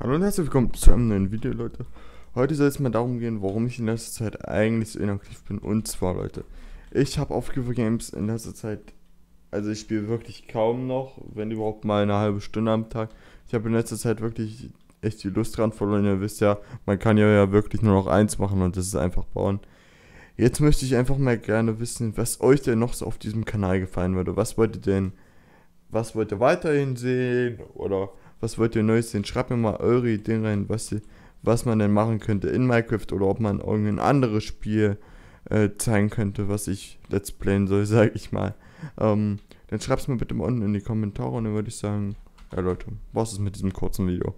Hallo und herzlich willkommen zu einem neuen Video, Leute. Heute soll es mal darum gehen, warum ich in letzter Zeit eigentlich so inaktiv bin. Und zwar, Leute, ich habe auf Giver Games in letzter Zeit, also ich spiele wirklich kaum noch, wenn überhaupt mal eine halbe Stunde am Tag. Ich habe in letzter Zeit wirklich echt die Lust dran verloren. Ihr wisst ja, man kann ja, ja wirklich nur noch eins machen und das ist einfach bauen. Jetzt möchte ich einfach mal gerne wissen, was euch denn noch so auf diesem Kanal gefallen würde. Was wollt ihr denn, was wollt ihr weiterhin sehen oder was wollt ihr Neues sehen? Schreibt mir mal eure Ideen rein, was, ihr, was man denn machen könnte in Minecraft oder ob man irgendein anderes Spiel äh, zeigen könnte, was ich let's playen soll, sag ich mal. Ähm, dann schreibt es mir bitte mal unten in die Kommentare und dann würde ich sagen, ja Leute, was ist mit diesem kurzen Video?